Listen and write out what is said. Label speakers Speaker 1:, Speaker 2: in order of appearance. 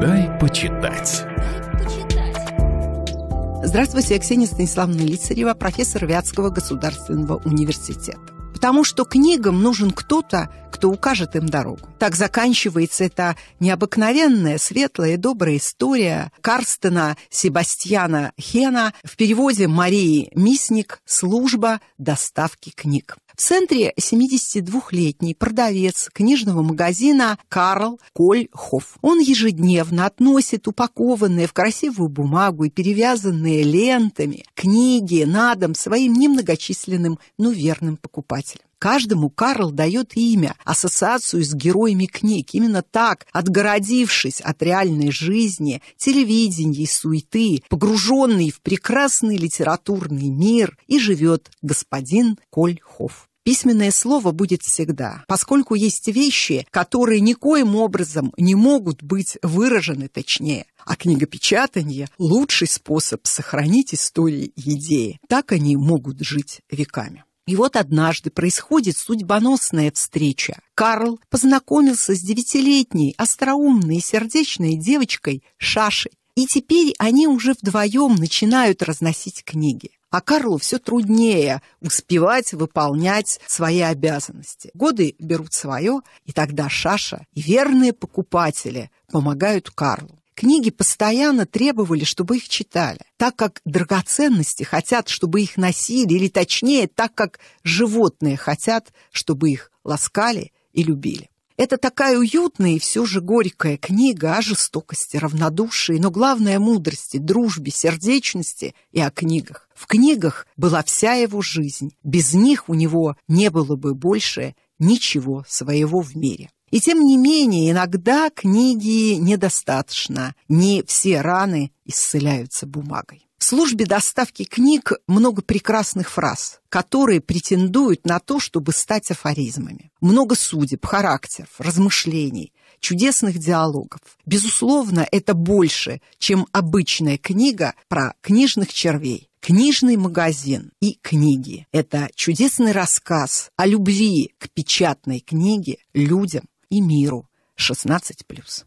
Speaker 1: Дай почитать. Здравствуйте, я Ксения Станиславовна Лицарева, профессор Вятского государственного университета. Потому что книгам нужен кто-то, кто укажет им дорогу. Так заканчивается эта необыкновенная, светлая и добрая история Карстена Себастьяна Хена в переводе Марии Мисник «Служба доставки книг». В центре 72-летний продавец книжного магазина Карл Кольхоф. Он ежедневно относит упакованные в красивую бумагу и перевязанные лентами книги на дом своим немногочисленным, но верным покупателям. Каждому Карл дает имя, ассоциацию с героями книг. Именно так, отгородившись от реальной жизни, телевидения и суеты, погруженный в прекрасный литературный мир, и живет господин Кольхов. Письменное слово будет всегда, поскольку есть вещи, которые никоим образом не могут быть выражены точнее. А книгопечатание – лучший способ сохранить истории и идеи. Так они могут жить веками. И вот однажды происходит судьбоносная встреча. Карл познакомился с девятилетней, остроумной и сердечной девочкой Шашей. И теперь они уже вдвоем начинают разносить книги а Карлу все труднее успевать выполнять свои обязанности. Годы берут свое, и тогда Шаша и верные покупатели помогают Карлу. Книги постоянно требовали, чтобы их читали, так как драгоценности хотят, чтобы их носили, или точнее, так как животные хотят, чтобы их ласкали и любили. Это такая уютная и все же горькая книга о жестокости, равнодушии, но главное – мудрости, дружбе, сердечности и о книгах. В книгах была вся его жизнь. Без них у него не было бы больше ничего своего в мире. И тем не менее, иногда книги недостаточно. Не все раны исцеляются бумагой. В службе доставки книг много прекрасных фраз, которые претендуют на то, чтобы стать афоризмами. Много судеб, характеров, размышлений, чудесных диалогов. Безусловно, это больше, чем обычная книга про книжных червей. Книжный магазин и книги – это чудесный рассказ о любви к печатной книге, людям и миру 16+.